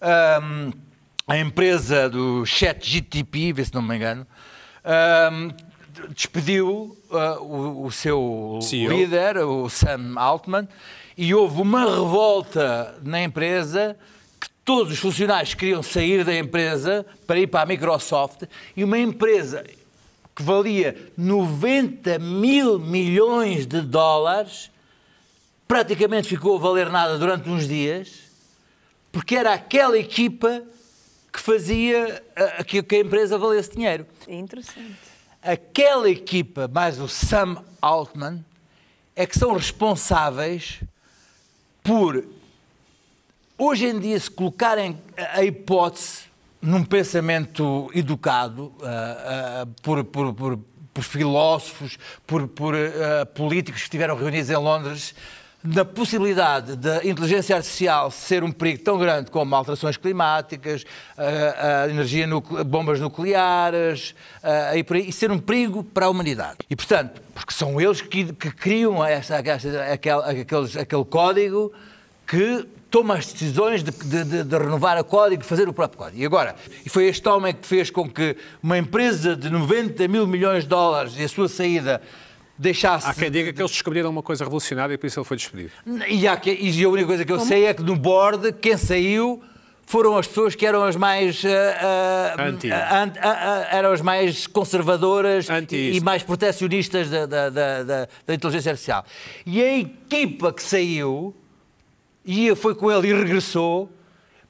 um, a empresa do chat GTP, vê se não me engano, um, despediu uh, o, o, seu CEO. líder, o Sam Altman, e houve uma revolta na empresa que todos os funcionários queriam sair da empresa para ir para a Microsoft e uma empresa que valia 90 mil milhões de dólares praticamente ficou a valer nada durante uns dias porque era aquela equipa que fazia a, que, a empresa valesse dinheiro. interessante. Aquela equipa, mais o Sam Altman, é que são responsáveis por, hoje em dia, se colocarem a hipótese num pensamento educado uh, uh, por, por, por, por, filósofos, por, uh, políticos que estiveram reunidos em Londres na possibilidade da inteligência artificial ser um perigo tão grande como alterações climáticas, a, eh, eh, energia nucle... bombas nucleares, a, eh, e, aí, e, ser um perigo para a humanidade. E, portanto, porque são eles que, que criam essa, essa, aquel, aqueles, aquele código que toma as decisões de, de, de, renovar o código, fazer o próprio código. E agora, e foi este homem que fez com que uma empresa de 90 mil milhões de dólares e a sua saída deixasse. Há quem diga que eles descobriram uma coisa revolucionária e por isso ele foi despedido. E, há, e a única coisa que eu Como? sei é que no board, quem saiu foram as pessoas que eram as mais uh, uh, uh, eram as mais conservadoras e, e, mais protecionistas da, da, da, da, inteligência artificial. E a equipa que saiu ia foi com ele e regressou.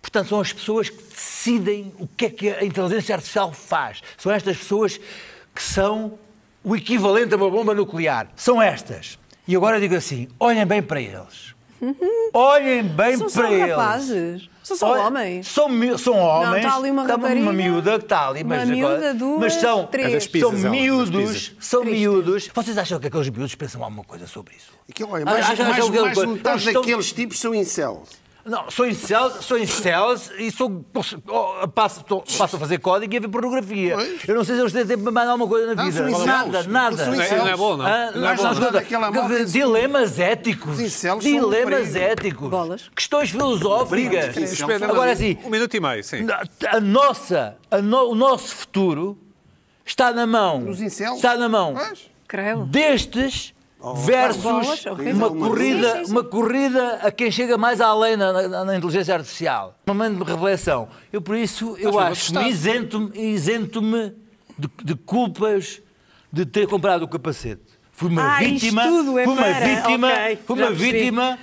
Portanto, são as pessoas que decidem o que é que a inteligência artificial faz. São estas pessoas que são o equivalente a uma bomba nuclear são estas. E agora digo assim: olhem bem para eles. Uhum. Olhem bem são para eles. São Rapazes. São só homens. São, são tá homens. Não, está ali uma tá rapariga. Uma miúda que está ali. Mas, uma miúda, duas, mas são, três. É são é pizzas, miúdos. São Triste. miúdos. Vocês acham que aqueles miúdos pensam alguma coisa sobre isso? Aquilo, olha, mais, ah, mais, mais, mais, mais metade daqueles tipos são incels. Não, sou em sou em e sou, passo, tô, passo a fazer código e a ver pornografia. Pois. Eu não sei se eles têm tempo para mandar alguma coisa na vida. Não, sou nada, nada. não, é, é bom, não. Ah, não, não, é não. Assim. Dilemas éticos. Dilemas éticos. Bolas. Questões filosóficas. Agora assim. Um minuto e meio, sim. A nossa, a no, o nosso futuro está na mão. Os incels? Está na mão. Mas? Creio. Destes Oh. versus é uma corrida, uma corrida a quem chega mais além na, na, na inteligência artificial. Um momento de revelação Eu, por isso, eu acho, me isento-me isento de, de culpas de ter comprado o capacete. Fui uma ah, vítima, é fui uma para... vítima, okay. fui uma vítima